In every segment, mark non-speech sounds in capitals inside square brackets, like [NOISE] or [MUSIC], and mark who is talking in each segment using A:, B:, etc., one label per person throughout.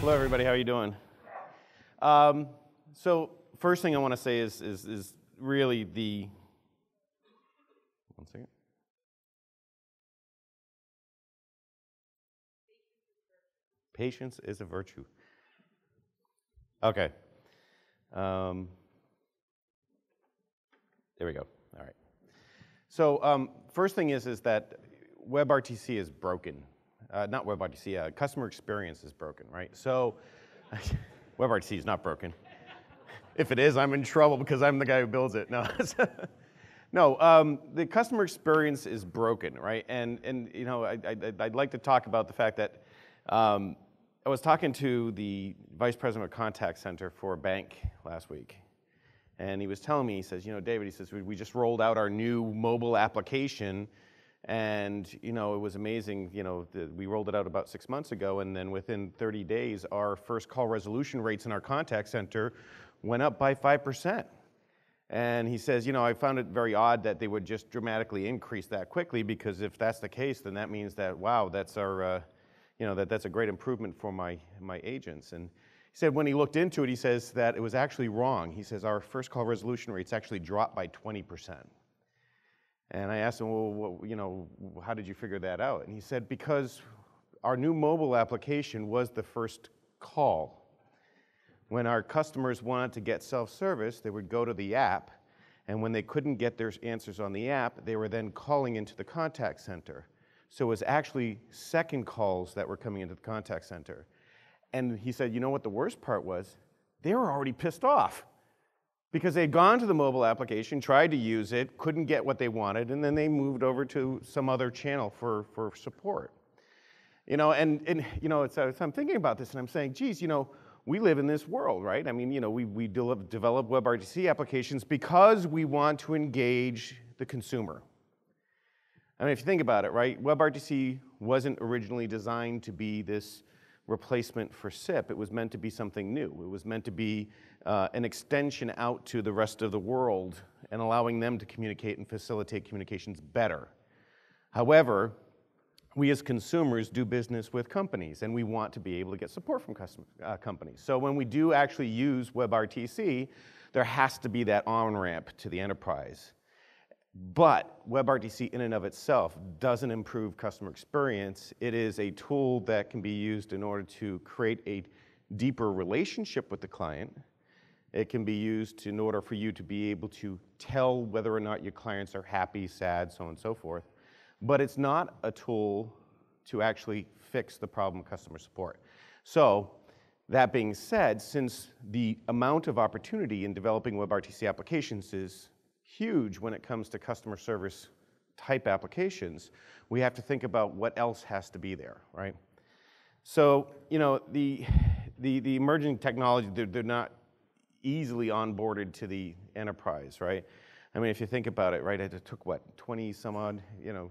A: Hello, everybody. How are you doing? Um, so, first thing I want to say is, is, is really the. One second. Patience is a virtue. Okay. Um, there we go. All right. So, um, first thing is is that WebRTC is broken uh, not WebRTC, uh, customer experience is broken, right? So [LAUGHS] WebRTC is not broken. if it is, I'm in trouble because I'm the guy who builds it. No, [LAUGHS] no um, the customer experience is broken, right? And, and you know, I, would like to talk about the fact that um, I was talking to the vice president of contact center for a bank last week. And he was telling me, he says, you know, David, he says, we, we just rolled out our new mobile application and you know, it was amazing. You know, the, we rolled it out about six months ago, and then within 30 days, our first call resolution rates in our contact center went up by five percent. And he says, you know, I found it very odd that they would just dramatically increase that quickly because if that's the case, then that means that wow, that's our, uh, you know, that that's a great improvement for my my agents. And he said when he looked into it, he says that it was actually wrong. He says our first call resolution rates actually dropped by 20 percent. And I asked him, well, what, you know, how did you figure that out? And he said, because our new mobile application was the first call. When our customers wanted to get self-service, they would go to the app, and when they couldn't get their answers on the app, they were then calling into the contact center. So it was actually second calls that were coming into the contact center. And he said, you know what the worst part was? They were already pissed off because they'd gone to the mobile application, tried to use it, couldn't get what they wanted, and then they moved over to some other channel for, for support. You know, and, and you know, it's uh, I'm thinking about this and I'm saying, geez, you know, we live in this world, right? I mean, you know, we, we develop, develop WebRTC applications because we want to engage the consumer. I mean, if you think about it, right, WebRTC wasn't originally designed to be this replacement for SIP. It was meant to be something new. It was meant to be uh, an extension out to the rest of the world and allowing them to communicate and facilitate communications better. However, we as consumers do business with companies and we want to be able to get support from uh, companies. So when we do actually use WebRTC, there has to be that on ramp to the enterprise. But WebRTC in and of itself doesn't improve customer experience. It is a tool that can be used in order to create a deeper relationship with the client it can be used in order for you to be able to tell whether or not your clients are happy, sad, so on and so forth. But it's not a tool to actually fix the problem of customer support. So that being said, since the amount of opportunity in developing WebRTC applications is huge when it comes to customer service type applications, we have to think about what else has to be there, right? So, you know, the, the, the emerging technology, they're, they're not easily onboarded to the enterprise, right? I mean, if you think about it, right, it took what, 20 some odd, you know,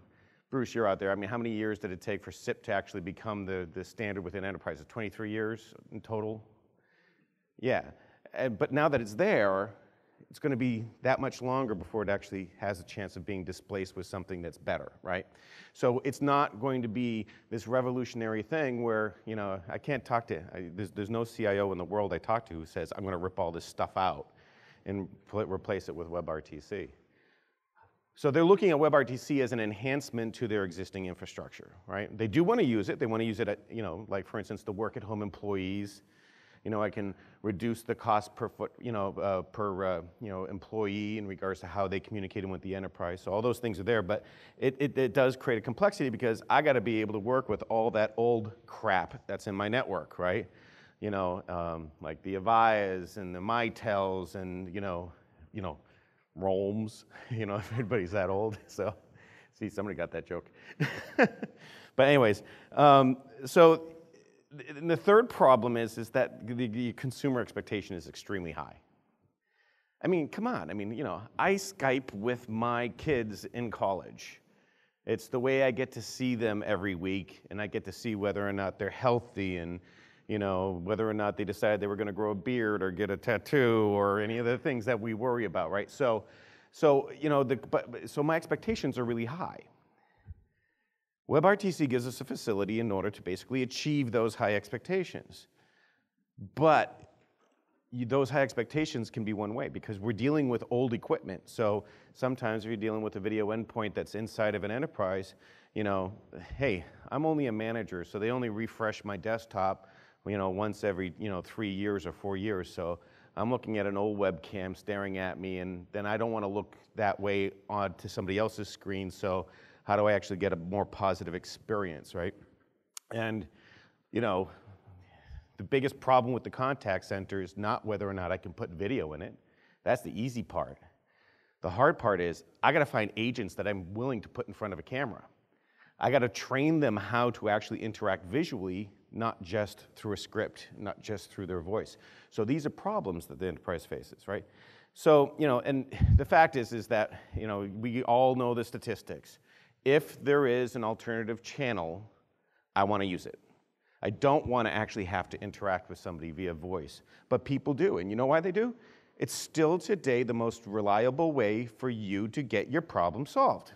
A: Bruce, you're out there. I mean, how many years did it take for SIP to actually become the, the standard within enterprises? 23 years in total? Yeah. And, but now that it's there, it's going to be that much longer before it actually has a chance of being displaced with something that's better, right? So it's not going to be this revolutionary thing where, you know, I can't talk to, I, there's, there's no CIO in the world I talk to who says, I'm going to rip all this stuff out and replace it with WebRTC. So they're looking at WebRTC as an enhancement to their existing infrastructure, right? They do want to use it. They want to use it, at, you know, like for instance, the work at home employees, you know, I can reduce the cost per foot, you know, uh, per uh, you know employee in regards to how they communicate with the enterprise. So all those things are there, but it, it, it does create a complexity because I got to be able to work with all that old crap that's in my network, right? You know, um, like the Avias and the Mitels and you know, you know, Rome's. [LAUGHS] You know, everybody's that old, [LAUGHS] so. See, somebody got that joke. [LAUGHS] but anyways, um, so and the third problem is, is that the, the consumer expectation is extremely high. I mean, come on. I mean, you know, I Skype with my kids in college. It's the way I get to see them every week, and I get to see whether or not they're healthy and, you know, whether or not they decided they were going to grow a beard or get a tattoo or any of the things that we worry about, right? So, so you know, the, but, so my expectations are really high. WebRTC gives us a facility in order to basically achieve those high expectations. But you, those high expectations can be one way because we're dealing with old equipment. So sometimes if you're dealing with a video endpoint that's inside of an enterprise, you know, hey, I'm only a manager, so they only refresh my desktop, you know, once every, you know, three years or four years. So I'm looking at an old webcam staring at me, and then I don't want to look that way onto somebody else's screen. So how do I actually get a more positive experience, right? And, you know, the biggest problem with the contact center is not whether or not I can put video in it. That's the easy part. The hard part is I got to find agents that I'm willing to put in front of a camera. I got to train them how to actually interact visually, not just through a script, not just through their voice. So these are problems that the enterprise faces, right? So, you know, and the fact is is that, you know, we all know the statistics if there is an alternative channel, I want to use it. I don't want to actually have to interact with somebody via voice, but people do. And you know why they do? It's still today the most reliable way for you to get your problem solved.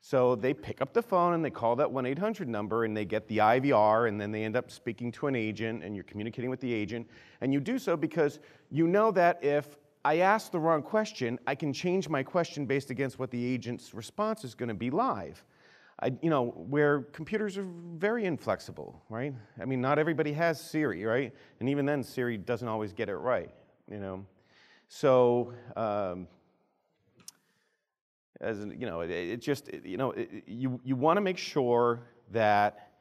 A: So they pick up the phone and they call that 1 800 number and they get the IVR and then they end up speaking to an agent and you're communicating with the agent. And you do so because you know that if I asked the wrong question, I can change my question based against what the agent's response is going to be live. I, you know, where computers are very inflexible, right? I mean, not everybody has Siri, right? And even then, Siri doesn't always get it right, you know? So, um, as you know, it, it just, it, you know, it, you, you want to make sure that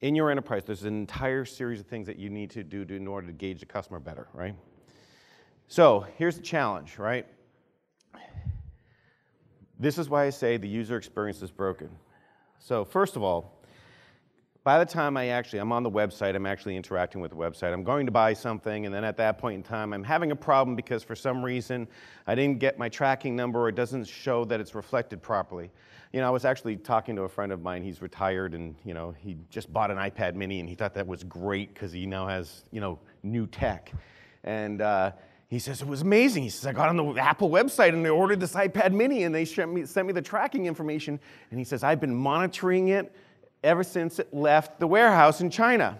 A: in your enterprise, there's an entire series of things that you need to do to, in order to gauge the customer better, right? So here's the challenge, right? This is why I say the user experience is broken. So first of all, by the time I actually, I'm on the website, I'm actually interacting with the website, I'm going to buy something, and then at that point in time, I'm having a problem because for some reason I didn't get my tracking number or it doesn't show that it's reflected properly. You know, I was actually talking to a friend of mine, he's retired and, you know, he just bought an iPad mini and he thought that was great because he now has, you know, new tech. And, uh, he says, it was amazing. He says, I got on the Apple website and I ordered this iPad mini and they sent me, sent me the tracking information. And he says, I've been monitoring it ever since it left the warehouse in China.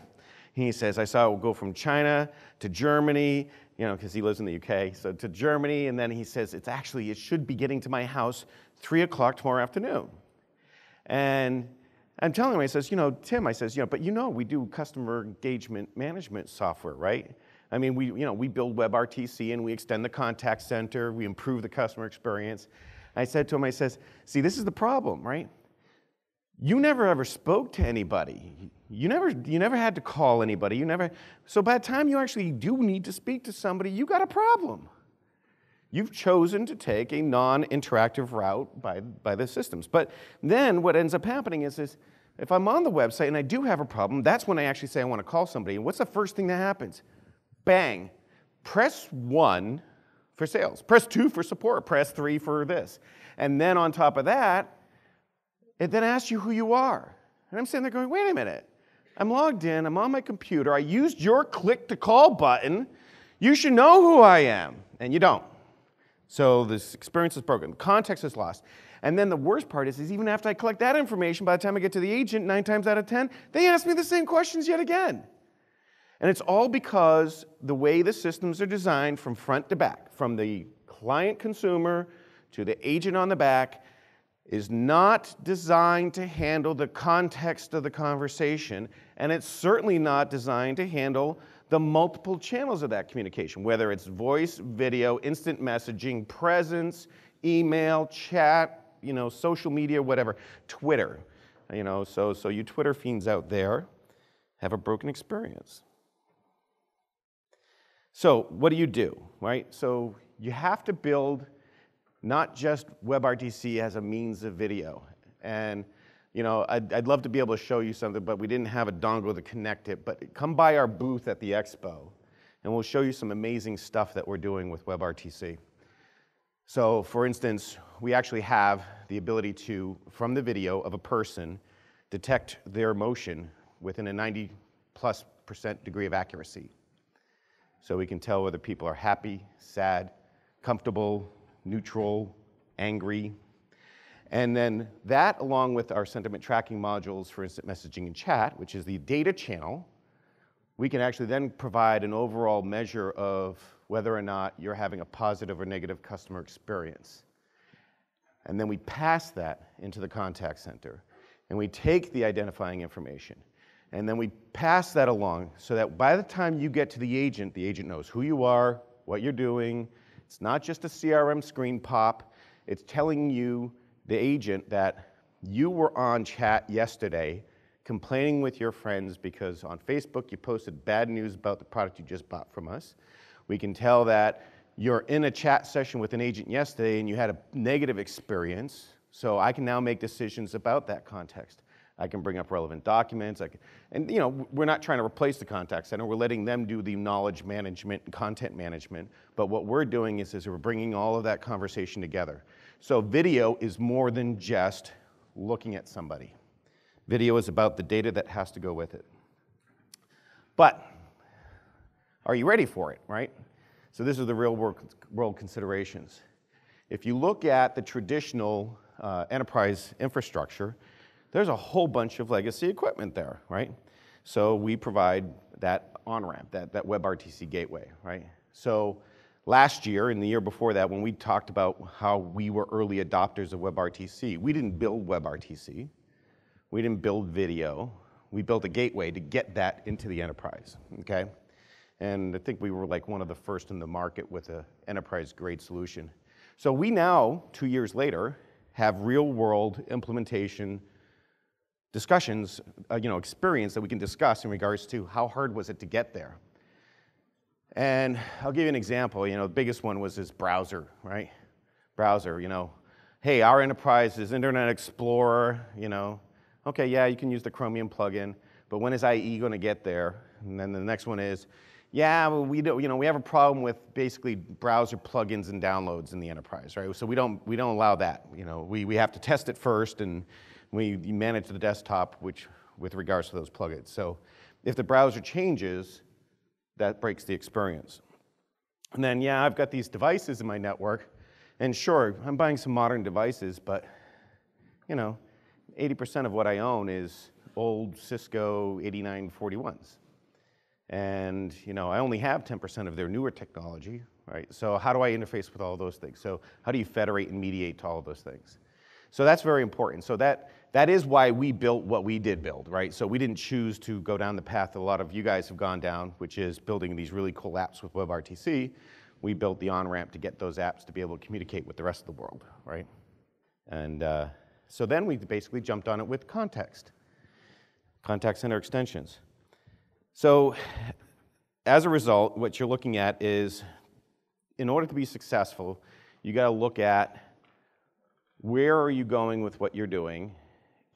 A: He says, I saw it go from China to Germany, you know, because he lives in the UK, so to Germany. And then he says, it's actually, it should be getting to my house three o'clock tomorrow afternoon. And I'm telling him, I says, you know, Tim, I says, you know, but you know, we do customer engagement management software, right? I mean, we, you know, we build WebRTC and we extend the contact center, we improve the customer experience. I said to him, I says, see, this is the problem, right? You never ever spoke to anybody. You never, you never had to call anybody. You never, so by the time you actually do need to speak to somebody, you got a problem. You've chosen to take a non-interactive route by, by the systems. But then what ends up happening is, is if I'm on the website and I do have a problem, that's when I actually say I want to call somebody. And what's the first thing that happens? bang, press one for sales, press two for support, press three for this. And then on top of that, it then asks you who you are. And I'm sitting there going, wait a minute. I'm logged in, I'm on my computer, I used your click to call button. You should know who I am. And you don't. So this experience is broken. The context is lost. And then the worst part is, is even after I collect that information, by the time I get to the agent, nine times out of 10, they ask me the same questions yet again. And it's all because the way the systems are designed from front to back, from the client consumer to the agent on the back, is not designed to handle the context of the conversation, and it's certainly not designed to handle the multiple channels of that communication, whether it's voice, video, instant messaging, presence, email, chat, you know, social media, whatever, Twitter. You know, so, so you Twitter fiends out there have a broken experience. So what do you do, right? So you have to build not just WebRTC as a means of video. And you know, I'd, I'd, love to be able to show you something, but we didn't have a dongle to connect it. But come by our booth at the expo, and we'll show you some amazing stuff that we're doing with WebRTC. So for instance, we actually have the ability to, from the video of a person, detect their motion within a 90 plus percent degree of accuracy so we can tell whether people are happy, sad, comfortable, neutral, angry. And then that, along with our sentiment tracking modules for instant messaging and chat, which is the data channel, we can actually then provide an overall measure of whether or not you're having a positive or negative customer experience. And then we pass that into the contact center. And we take the identifying information and then we pass that along so that by the time you get to the agent, the agent knows who you are, what you're doing. It's not just a CRM screen pop, it's telling you, the agent, that you were on chat yesterday complaining with your friends because on Facebook you posted bad news about the product you just bought from us. We can tell that you're in a chat session with an agent yesterday and you had a negative experience, so I can now make decisions about that context. I can bring up relevant documents. I can, and you know, we're not trying to replace the contact center. We're letting them do the knowledge management and content management. But what we're doing is, is we're bringing all of that conversation together. So video is more than just looking at somebody. Video is about the data that has to go with it. But are you ready for it, right? So this is the real world considerations. If you look at the traditional uh, enterprise infrastructure, there's a whole bunch of legacy equipment there, right? So we provide that on-ramp, that, that WebRTC gateway, right? So last year and the year before that, when we talked about how we were early adopters of WebRTC, we didn't build WebRTC. We didn't build video. We built a gateway to get that into the enterprise, okay? And I think we were like one of the first in the market with an enterprise grade solution. So we now, two years later, have real world implementation discussions, uh, you know, experience that we can discuss in regards to how hard was it to get there. And I'll give you an example. You know, the biggest one was this browser, right? Browser, you know, hey, our enterprise is Internet Explorer, you know. Okay, yeah, you can use the Chromium plugin, but when is IE going to get there? And then the next one is, yeah, well, we do, you know, we have a problem with basically browser plugins and downloads in the enterprise, right? So we don't, we don't allow that. You know, we, we have to test it first and we manage the desktop which, with regards to those plugins. So if the browser changes, that breaks the experience. And then, yeah, I've got these devices in my network, and sure, I'm buying some modern devices, but you know, 80% of what I own is old Cisco 8941s. And you know, I only have 10% of their newer technology, right? So how do I interface with all those things? So how do you federate and mediate to all those things? So that's very important. So that that is why we built what we did build, right? So we didn't choose to go down the path that a lot of you guys have gone down, which is building these really cool apps with WebRTC. We built the on-ramp to get those apps to be able to communicate with the rest of the world, right? And uh, so then we basically jumped on it with context, contact center extensions. So as a result, what you're looking at is, in order to be successful, you gotta look at where are you going with what you're doing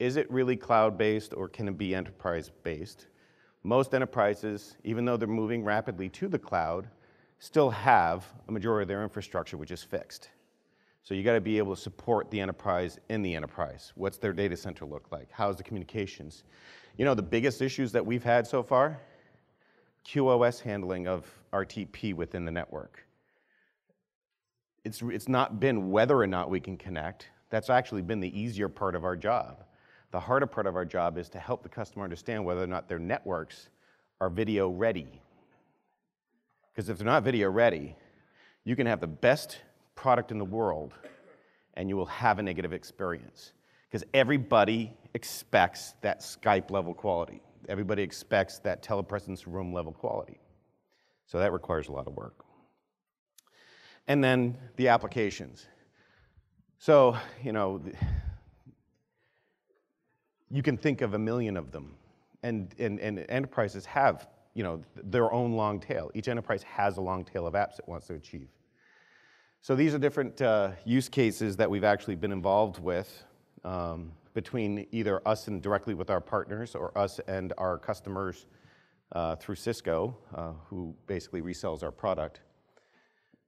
A: is it really cloud-based or can it be enterprise-based? Most enterprises, even though they're moving rapidly to the cloud, still have a majority of their infrastructure which is fixed. So you got to be able to support the enterprise in the enterprise. What's their data center look like? How's the communications? You know, the biggest issues that we've had so far, QoS handling of RTP within the network. It's, it's not been whether or not we can connect. That's actually been the easier part of our job the harder part of our job is to help the customer understand whether or not their networks are video ready. Because if they're not video ready, you can have the best product in the world and you will have a negative experience. Because everybody expects that Skype level quality, everybody expects that telepresence room level quality. So that requires a lot of work. And then the applications. So, you know, you can think of a million of them. And, and, and enterprises have you know, their own long tail. Each enterprise has a long tail of apps it wants to achieve. So these are different uh, use cases that we've actually been involved with um, between either us and directly with our partners or us and our customers uh, through Cisco, uh, who basically resells our product.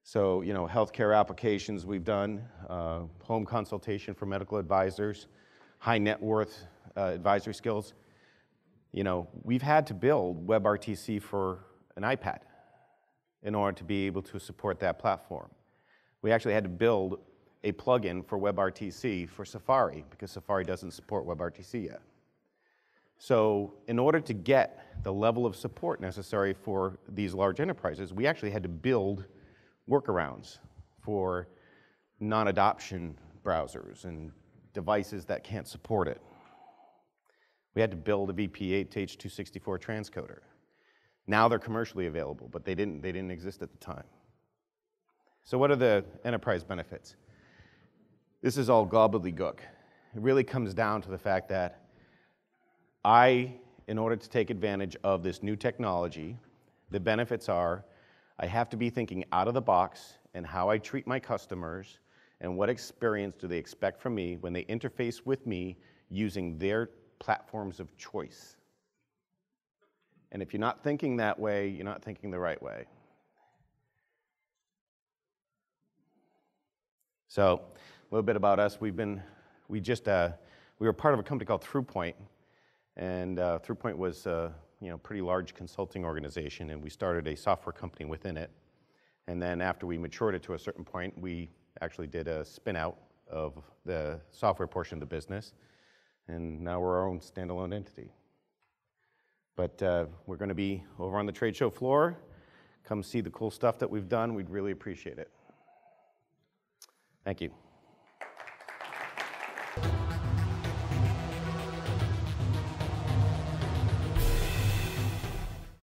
A: So, you know, healthcare applications we've done, uh, home consultation for medical advisors, high net worth uh, advisory skills. You know, we've had to build WebRTC for an iPad in order to be able to support that platform. We actually had to build a plugin for WebRTC for Safari because Safari doesn't support WebRTC yet. So in order to get the level of support necessary for these large enterprises, we actually had to build workarounds for non-adoption browsers and devices that can't support it. We had to build a VP8 to H264 transcoder. Now they're commercially available, but they didn't, they didn't exist at the time. So what are the enterprise benefits? This is all gobbledygook. It really comes down to the fact that I, in order to take advantage of this new technology, the benefits are I have to be thinking out of the box and how I treat my customers and what experience do they expect from me when they interface with me using their platforms of choice. And if you're not thinking that way, you're not thinking the right way. So, a little bit about us. We've been, we just, uh, we were part of a company called Throughpoint, and uh, Throughpoint was, a uh, you know, pretty large consulting organization, and we started a software company within it. And then after we matured it to a certain point, we actually did a spinout of the software portion of the business and now we're our own standalone entity. But uh, we're going to be over on the trade show floor. Come see the cool stuff that we've done. We'd really appreciate it. Thank you.